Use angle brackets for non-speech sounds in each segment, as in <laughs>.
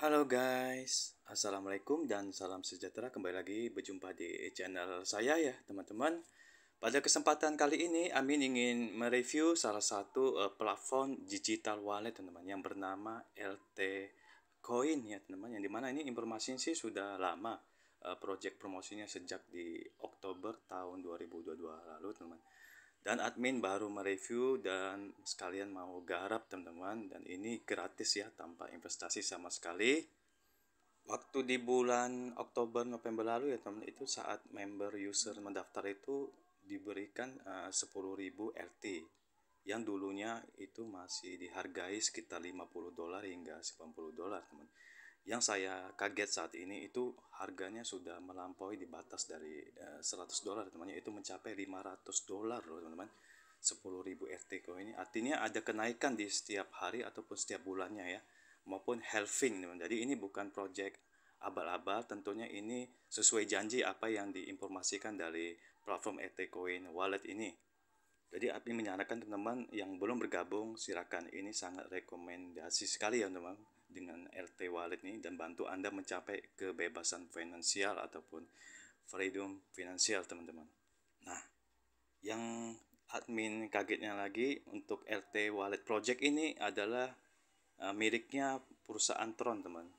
Halo guys, Assalamualaikum dan salam sejahtera kembali lagi berjumpa di channel saya ya teman-teman Pada kesempatan kali ini Amin ingin mereview salah satu uh, platform digital wallet teman-teman yang bernama LT Coin ya teman-teman Yang dimana ini informasinya sih sudah lama uh, Project promosinya sejak di Oktober tahun 2022 lalu teman-teman dan admin baru mereview dan sekalian mau garap teman-teman dan ini gratis ya tanpa investasi sama sekali waktu di bulan Oktober November lalu ya teman itu saat member user mendaftar itu diberikan uh, 10.000 RT yang dulunya itu masih dihargai sekitar 50 dolar hingga 90 dolar teman yang saya kaget saat ini itu harganya sudah melampaui di batas dari 100 eh, dolar temannya itu mencapai 500 dolar loh teman-teman. 10.000 RTK ini artinya ada kenaikan di setiap hari ataupun setiap bulannya ya maupun halving teman. teman Jadi ini bukan project abal-abal tentunya ini sesuai janji apa yang diinformasikan dari platform e coin wallet ini. Jadi Api menyarankan teman-teman yang belum bergabung silakan ini sangat rekomendasi sekali ya teman-teman dengan RT Wallet ini dan bantu Anda mencapai kebebasan finansial ataupun freedom finansial teman-teman. Nah, yang admin kagetnya lagi untuk RT Wallet Project ini adalah uh, miliknya perusahaan Tron teman,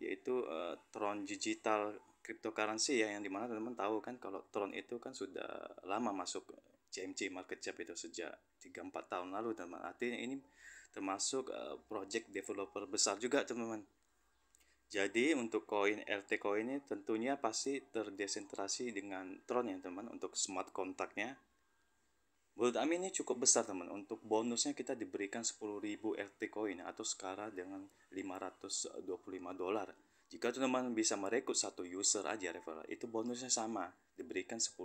yaitu uh, Tron Digital cryptocurrency ya yang dimana teman-teman tahu kan kalau Tron itu kan sudah lama masuk CMC market cap itu sejak 3-4 tahun lalu teman artinya ini termasuk uh, project developer besar juga teman-teman. Jadi untuk koin RT koin ini tentunya pasti terdesentrasi dengan Tron ya teman untuk smart kontaknya. Menurut Amin ini cukup besar teman. Untuk bonusnya kita diberikan 10.000 RT koin atau setara dengan 525 dolar. Jika teman-teman bisa merekrut satu user aja referral, itu bonusnya sama, diberikan 10.000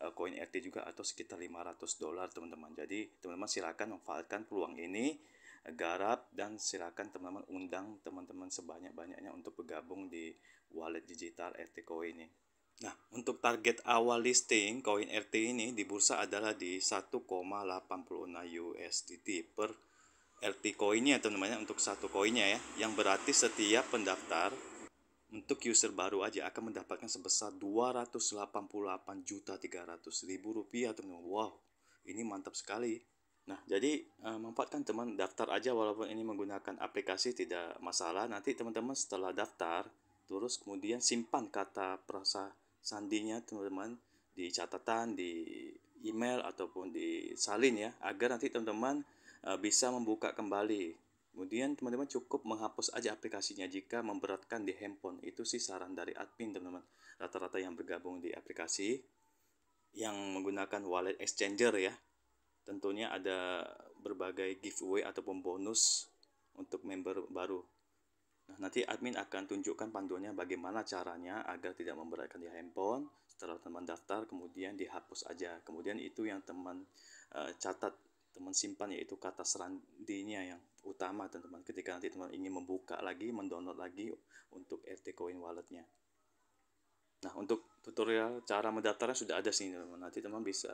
Eh, koin uh, RT juga atau sekitar 500 dolar teman-teman. Jadi teman-teman silakan memanfaatkan peluang ini eh, garap dan silakan teman-teman undang teman-teman sebanyak-banyaknya untuk bergabung di wallet digital RT Coin ini. Nah, untuk target awal listing koin RT ini di bursa adalah di 1,86 USDT per RT koinnya teman-teman ya, untuk satu koinnya ya, yang berarti setiap pendaftar untuk user baru aja akan mendapatkan sebesar 288 juta 300 ribu rupiah teman-teman wow ini mantap sekali nah jadi uh, manfaatkan teman daftar aja walaupun ini menggunakan aplikasi tidak masalah nanti teman-teman setelah daftar terus kemudian simpan kata perasa sandinya teman-teman di catatan di email ataupun di salin ya agar nanti teman-teman eh, bisa membuka kembali Kemudian teman-teman cukup menghapus aja aplikasinya jika memberatkan di handphone. Itu sih saran dari admin teman-teman. Rata-rata yang bergabung di aplikasi yang menggunakan wallet exchanger ya. Tentunya ada berbagai giveaway ataupun bonus untuk member baru. Nah, nanti admin akan tunjukkan panduannya bagaimana caranya agar tidak memberatkan di handphone. Setelah teman daftar kemudian dihapus aja. Kemudian itu yang teman uh, catat, teman simpan yaitu kata serandinya yang utama teman-teman ketika nanti teman, ingin membuka lagi, mendownload lagi untuk RT Coin walletnya. Nah, untuk tutorial cara mendaftarnya sudah ada sini teman-teman. Nanti teman bisa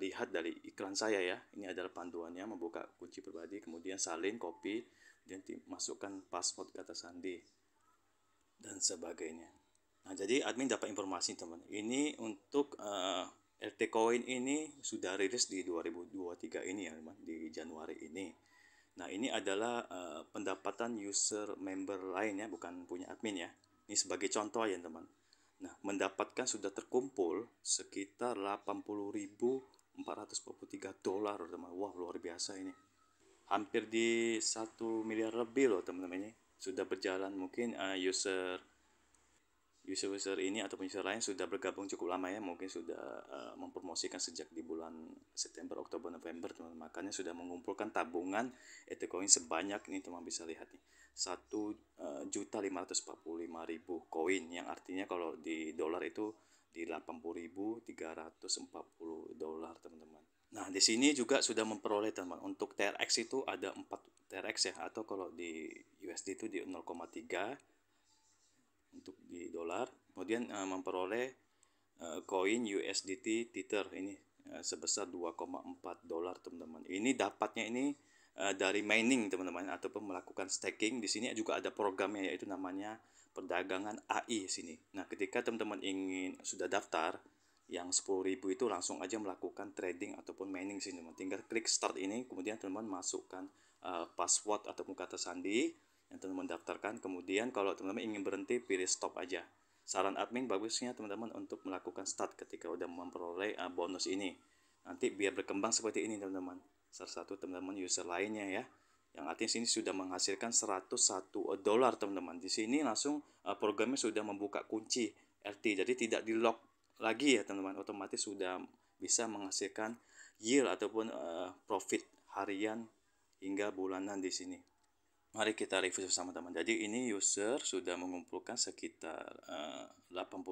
lihat dari iklan saya ya. Ini adalah panduannya membuka kunci pribadi, kemudian salin, copy, dan masukkan password kata sandi dan sebagainya. Nah, jadi admin dapat informasi teman. Ini untuk uh, eh, RT Coin ini sudah rilis di 2023 ini ya teman, di Januari ini. Nah, ini adalah uh, pendapatan user member lain ya, bukan punya admin ya. Ini sebagai contoh ya, teman. Nah, mendapatkan sudah terkumpul sekitar 80.443 dolar, teman. Wah, luar biasa ini. Hampir di satu miliar lebih loh, teman-teman ini. Sudah berjalan mungkin uh, user user-user ini atau user lain sudah bergabung cukup lama ya mungkin sudah uh, mempromosikan sejak di bulan September Oktober November teman, -teman. makanya sudah mengumpulkan tabungan Ethercoin sebanyak ini teman bisa lihat nih satu eh, juta lima ratus empat puluh lima ribu koin yang artinya kalau di dolar itu di delapan puluh ribu tiga ratus empat puluh dolar teman-teman Nah, di sini juga sudah memperoleh teman. Untuk TRX itu ada empat TRX ya atau kalau di USD itu di nol koma tiga untuk di dolar kemudian uh, memperoleh eh, koin uh, USDT Tether ini uh, sebesar 2,4 dolar teman-teman ini dapatnya ini uh, dari mining teman-teman ataupun melakukan staking di sini juga ada programnya yaitu namanya perdagangan AI sini nah ketika teman-teman ingin sudah daftar yang 10.000 itu langsung aja melakukan trading ataupun mining sini teman tinggal klik start ini kemudian teman-teman masukkan uh, password ataupun kata sandi yang teman-teman daftarkan. Kemudian kalau teman-teman ingin berhenti, pilih stop aja. Saran admin bagusnya teman-teman untuk melakukan start ketika udah memperoleh uh, bonus ini. Nanti biar berkembang seperti ini teman-teman. Salah satu teman-teman user lainnya ya. Yang artinya sini sudah menghasilkan 101 dolar teman-teman. Di sini langsung uh, programnya sudah membuka kunci RT. Jadi tidak di lock lagi ya teman-teman. Otomatis sudah bisa menghasilkan yield ataupun uh, profit harian hingga bulanan di sini. Mari kita review sama teman. Jadi ini user sudah mengumpulkan sekitar uh,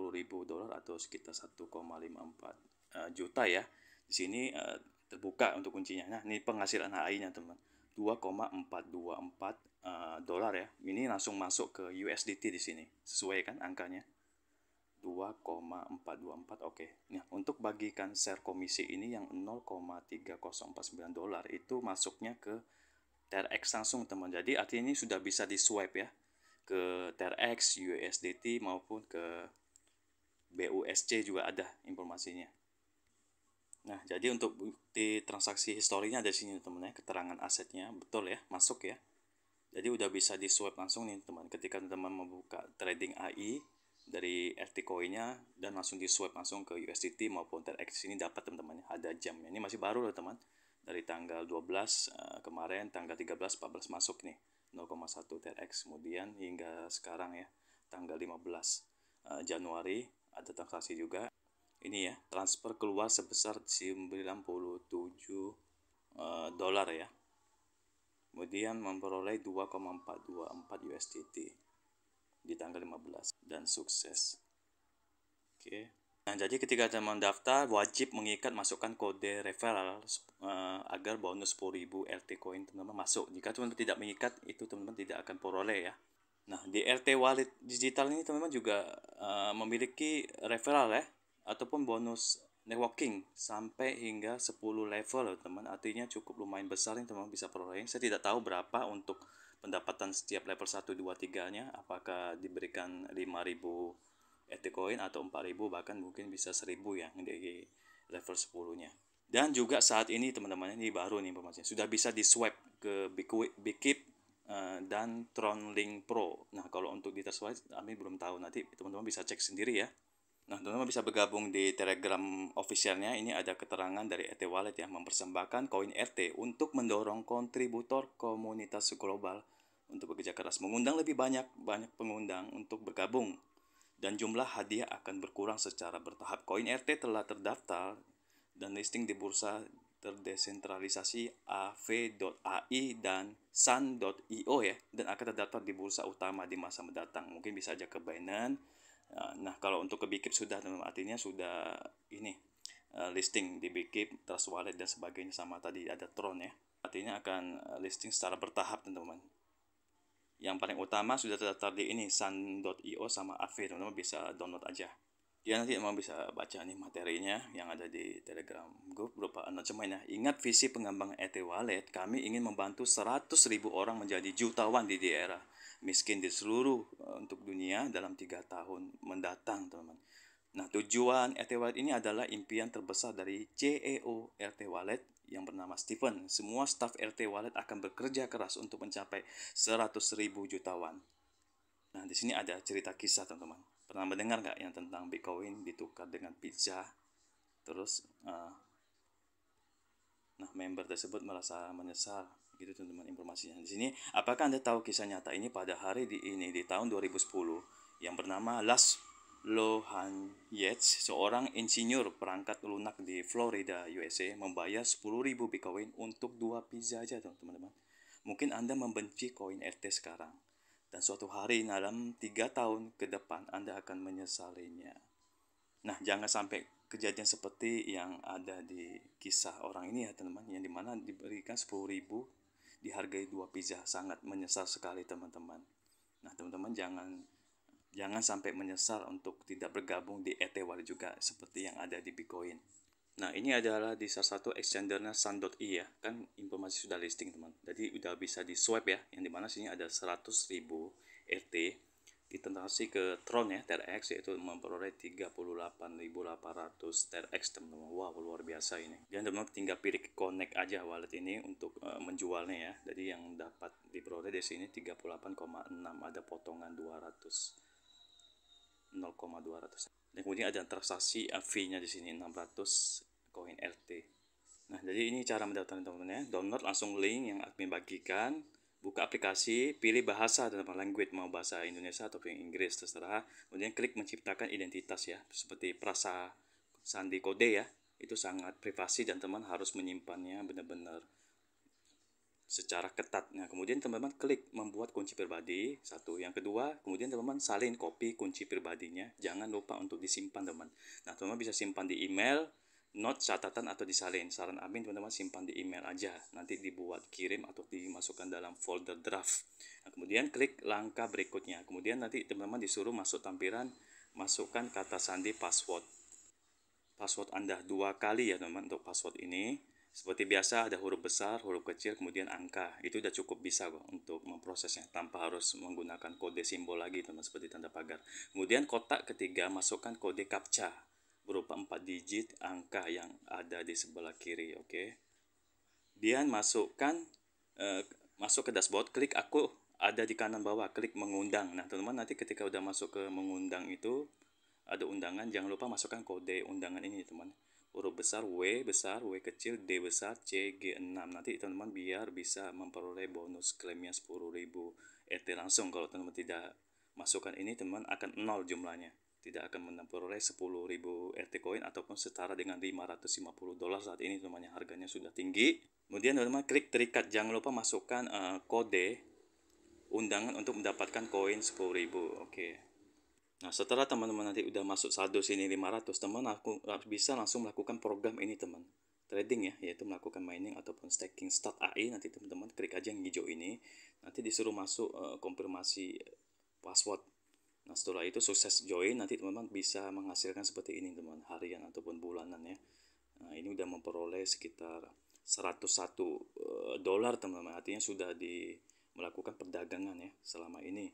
ribu dolar atau sekitar 1,54 uh, eh, juta ya. Di sini uh, terbuka untuk kuncinya. Nah, ini penghasilan ai nya teman. 2,424 uh, dolar ya. Ini langsung masuk ke USDT di sini. Sesuai kan angkanya? 2,424. Oke. Okay. Nah, untuk bagikan share komisi ini yang 0,3049 dolar itu masuknya ke TRX langsung teman jadi artinya ini sudah bisa di swipe ya ke TRX, USDT maupun ke BUSC juga ada informasinya nah jadi untuk bukti transaksi historinya ada sini teman ya keterangan asetnya betul ya masuk ya jadi udah bisa di swipe langsung nih teman ketika teman membuka trading AI dari RT koinnya dan langsung di swipe langsung ke USDT maupun TRX ini dapat teman-teman ya. ada jamnya ini masih baru loh teman dari tanggal 12 uh, eh, kemarin tanggal 13 14 masuk nih 0,1 TRX kemudian hingga sekarang ya tanggal 15 uh, eh, Januari ada transaksi juga ini ya transfer keluar sebesar 97 uh, eh, dolar ya kemudian memperoleh 2,424 USDT di tanggal 15 dan sukses oke okay. Nah, jadi ketika Anda mendaftar, wajib mengikat masukkan kode referral uh, agar bonus 10.000 RT Coin teman-teman masuk. Jika teman-teman tidak mengikat, itu teman-teman tidak akan peroleh ya. Nah, di RT Wallet Digital ini teman-teman juga uh, memiliki referral ya, ataupun bonus networking sampai hingga 10 level teman teman. Artinya cukup lumayan besar yang teman-teman bisa peroleh. Saya tidak tahu berapa untuk pendapatan setiap level 1, 2, 3-nya. Apakah diberikan 5000 Ethecoin atau 4000 bahkan mungkin bisa 1000 ya di level 10 nya dan juga saat ini teman-teman ini baru nih informasinya sudah bisa di swipe ke Bikip eh, dan Tron Link Pro nah kalau untuk di swap kami belum tahu nanti teman-teman bisa cek sendiri ya Nah, teman-teman bisa bergabung di Telegram officialnya. Ini ada keterangan dari ET Wallet yang mempersembahkan koin RT e untuk mendorong kontributor komunitas global untuk bekerja keras, mengundang lebih banyak banyak pengundang untuk bergabung dan jumlah hadiah akan berkurang secara bertahap. Koin RT telah terdaftar dan listing di bursa terdesentralisasi av.ai dan sun.io ya dan akan terdaftar di bursa utama di masa mendatang. Mungkin bisa aja ke Binance. Ah, nah, kalau untuk ke Bikip sudah artinya sudah ini ah, listing di Bikip, Trust Wallet dan sebagainya sama tadi ada Tron ya. Artinya akan ah, listing secara bertahap, teman-teman. Yang paling utama sudah terdaftar di ini sun.io sama AV, teman-teman bisa download aja. Dia nanti emang bisa baca nih materinya yang ada di Telegram group berupa announcement ya. Ingat visi pengembang ET Wallet, kami ingin membantu 100.000 orang menjadi jutawan di daerah miskin di seluruh eh, untuk dunia dalam tiga tahun mendatang, teman-teman. Nah, tujuan RT Wallet ini adalah impian terbesar dari CEO RT Wallet yang bernama stephen Semua staf RT Wallet akan bekerja keras untuk mencapai 100.000 ribu jutawan. Nah, di sini ada cerita kisah, teman-teman. Pernah mendengar nggak yang tentang Bitcoin ditukar dengan pizza? Terus, uh, nah, member tersebut merasa menyesal gitu teman-teman informasinya di sini apakah anda tahu kisah nyata ini pada hari di ini di tahun 2010 yang bernama Las Lohan Yates, seorang insinyur perangkat lunak di Florida, USA, membayar 10.000 Bitcoin untuk dua pizza aja, teman-teman. Mungkin Anda membenci koin RT sekarang. Dan suatu hari dalam tiga tahun ke depan Anda akan menyesalinya. Nah, jangan sampai kejadian seperti yang ada di kisah orang ini ya teman-teman yang dimana diberikan 10.000 dihargai dua pizza sangat menyesal sekali teman-teman nah teman-teman jangan Jangan sampai menyesal untuk tidak bergabung di ETH juga seperti yang ada di Bitcoin. Nah, ini adalah di salah satu exchangernya Sun.i e ya. Kan informasi sudah listing, teman. Jadi udah bisa di swap ya, yang dimana sini ada 100.000 RT ditransaksi ke Tron ya, TRX yaitu memperoleh 38.800 TRX, teman-teman. Wow, luar biasa ini. Dan teman-teman tinggal pilih connect aja wallet ini untuk uh, menjualnya ya. Jadi yang dapat diperoleh di sini 38,6 ada potongan 200 0,200 dan kemudian ada transaksi fee nya di sini 600 koin RT nah jadi ini cara mendaftarkan teman-teman ya download langsung link yang admin bagikan buka aplikasi, pilih bahasa dalam language mau bahasa Indonesia atau Inggris terserah. Kemudian klik menciptakan identitas ya, seperti prasa sandi kode ya. Itu sangat privasi dan teman harus menyimpannya benar-benar secara ketat. Nah, kemudian teman-teman klik membuat kunci pribadi, satu. Yang kedua, kemudian teman-teman salin kopi kunci pribadinya. Jangan lupa untuk disimpan, teman. Nah, teman-teman bisa simpan di email, note catatan atau disalin. Saran admin teman-teman simpan di email aja. Nanti dibuat kirim atau dimasukkan dalam folder draft. Nah, kemudian klik langkah berikutnya. Kemudian nanti teman-teman disuruh masuk tampilan, masukkan kata sandi password. Password Anda dua kali ya teman-teman untuk password ini seperti biasa ada huruf besar, huruf kecil, kemudian angka. Itu sudah cukup bisa kok untuk memprosesnya tanpa harus menggunakan kode simbol lagi teman seperti tanda pagar. Kemudian kotak ketiga masukkan kode CAPTCHA berupa 4 digit angka yang ada di sebelah kiri, oke. Okay? masukkan eh, masuk ke dashboard, klik aku ada di kanan bawah, klik mengundang. Nah, teman-teman nanti ketika udah masuk ke mengundang itu ada undangan, jangan lupa masukkan kode undangan ini, teman. -teman huruf besar W besar, W kecil, D besar, C, G6. Nanti teman-teman biar bisa memperoleh bonus klaimnya 10.000 ET langsung. Kalau teman-teman tidak masukkan ini, teman teman akan nol jumlahnya. Tidak akan memperoleh 10.000 ET koin ataupun setara dengan 550 dolar saat ini teman-teman yang harganya sudah tinggi. Kemudian teman-teman klik terikat. Jangan lupa masukkan uh, kode undangan untuk mendapatkan koin 10.000. Oke. Okay. Nah, setelah teman-teman nanti udah masuk saldo sini 500, teman aku ah, bisa langsung melakukan program ini, teman. Trading ya, yaitu melakukan mining ataupun staking start AI nanti teman-teman klik aja yang hijau ini. Nanti disuruh masuk uh, konfirmasi password. Nah, setelah itu sukses join, nanti teman-teman bisa menghasilkan seperti ini, teman, harian ataupun bulanan ya. Nah, ini udah memperoleh sekitar 101 uh, eh, dolar, teman-teman. Artinya sudah di melakukan perdagangan ya selama ini.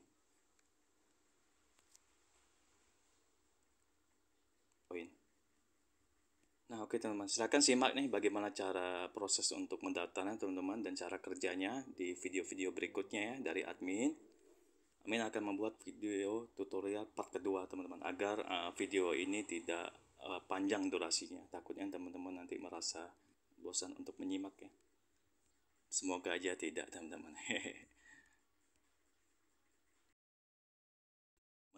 Oke teman-teman, silahkan simak nih bagaimana cara proses untuk mendaftarnya teman-teman dan cara kerjanya di video-video berikutnya ya dari admin. Admin akan membuat video tutorial part kedua teman-teman agar uh, video ini tidak uh, panjang durasinya. Takutnya teman-teman nanti merasa bosan untuk menyimak ya. Semoga aja tidak teman-teman. <laughs>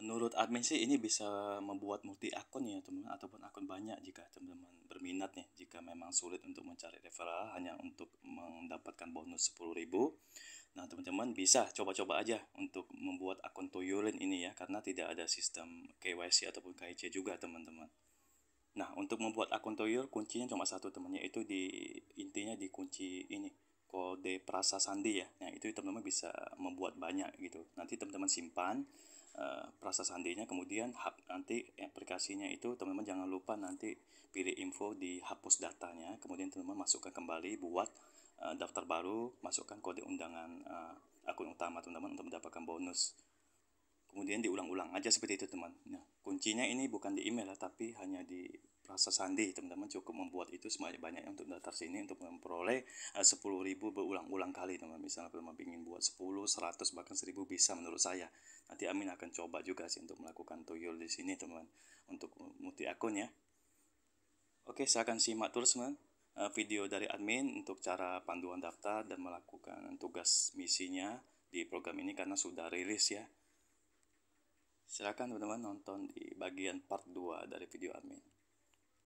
menurut admin sih ini bisa membuat multi akun ya teman-teman ataupun akun banyak jika teman-teman berminat ya jika memang sulit untuk mencari referral hanya untuk mendapatkan bonus 10.000 nah teman-teman bisa coba-coba aja untuk membuat akun Toyolin ini ya karena tidak ada sistem KYC ataupun KYC juga teman-teman nah untuk membuat akun Toyol kuncinya cuma satu temannya itu di intinya dikunci ini kode prasa sandi ya nah itu teman-teman bisa membuat banyak gitu nanti teman-teman simpan proses eh, perasa sandinya kemudian hap, nanti aplikasinya itu teman-teman jangan lupa nanti pilih info dihapus datanya kemudian teman-teman masukkan kembali buat uh, daftar baru masukkan kode undangan uh, akun utama teman-teman untuk mendapatkan bonus kemudian diulang-ulang aja seperti itu teman nah kuncinya ini bukan di email tapi hanya di rasa sandi teman-teman cukup membuat itu sebanyak banyaknya untuk daftar sini untuk memperoleh eh, uh, 10.000 berulang-ulang kali teman misalnya teman ingin buat 10 100 bahkan 1000 bisa menurut saya nanti Amin akan coba juga sih untuk melakukan tuyul di sini teman untuk multi akun ya oke saya akan simak terus teman eh, video dari admin untuk cara panduan daftar dan melakukan tugas misinya di program ini karena sudah rilis ya Silakan teman-teman nonton di bagian part 2 dari video admin.